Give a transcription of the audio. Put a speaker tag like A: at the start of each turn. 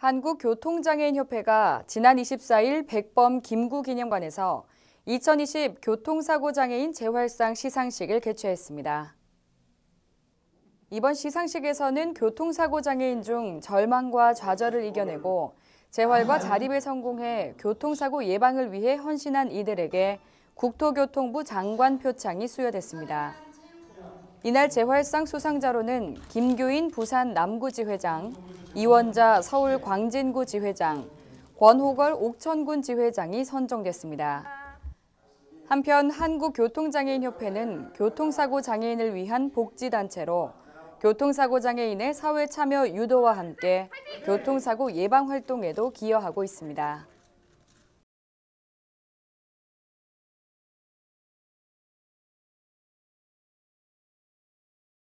A: 한국교통장애인협회가 지난 24일 백범 김구 기념관에서 2020 교통사고장애인 재활상 시상식을 개최했습니다. 이번 시상식에서는 교통사고장애인 중 절망과 좌절을 이겨내고 재활과 자립에 성공해 교통사고 예방을 위해 헌신한 이들에게 국토교통부 장관 표창이 수여됐습니다. 이날 재활상 수상자로는 김규인 부산 남구지회장, 이원자 서울 광진구 지회장, 권호걸 옥천군 지회장이 선정됐습니다. 한편 한국교통장애인협회는 교통사고 장애인을 위한 복지단체로 교통사고 장애인의 사회 참여 유도와 함께 교통사고 예방 활동에도 기여하고 있습니다.